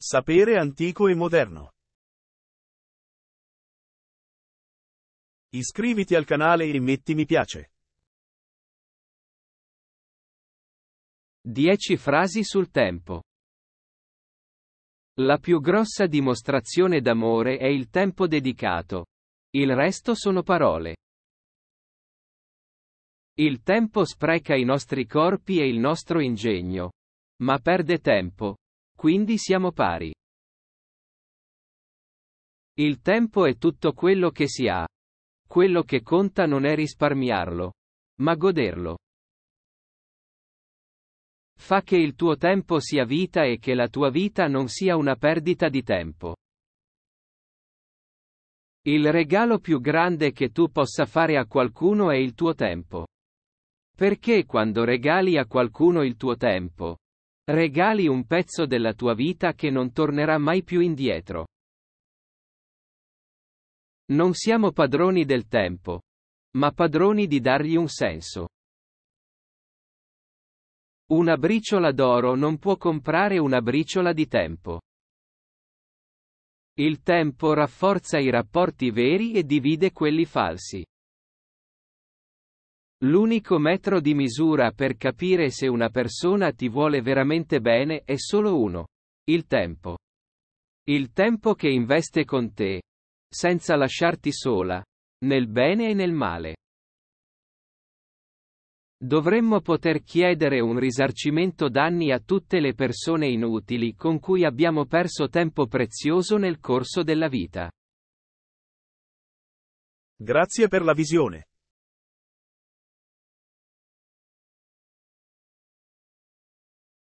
Sapere antico e moderno. Iscriviti al canale e metti mi piace. 10 frasi sul tempo. La più grossa dimostrazione d'amore è il tempo dedicato. Il resto sono parole. Il tempo spreca i nostri corpi e il nostro ingegno. Ma perde tempo, quindi siamo pari. Il tempo è tutto quello che si ha. Quello che conta non è risparmiarlo, ma goderlo. Fa che il tuo tempo sia vita e che la tua vita non sia una perdita di tempo. Il regalo più grande che tu possa fare a qualcuno è il tuo tempo. Perché quando regali a qualcuno il tuo tempo, Regali un pezzo della tua vita che non tornerà mai più indietro. Non siamo padroni del tempo, ma padroni di dargli un senso. Una briciola d'oro non può comprare una briciola di tempo. Il tempo rafforza i rapporti veri e divide quelli falsi. L'unico metro di misura per capire se una persona ti vuole veramente bene è solo uno. Il tempo. Il tempo che investe con te. Senza lasciarti sola. Nel bene e nel male. Dovremmo poter chiedere un risarcimento danni a tutte le persone inutili con cui abbiamo perso tempo prezioso nel corso della vita. Grazie per la visione.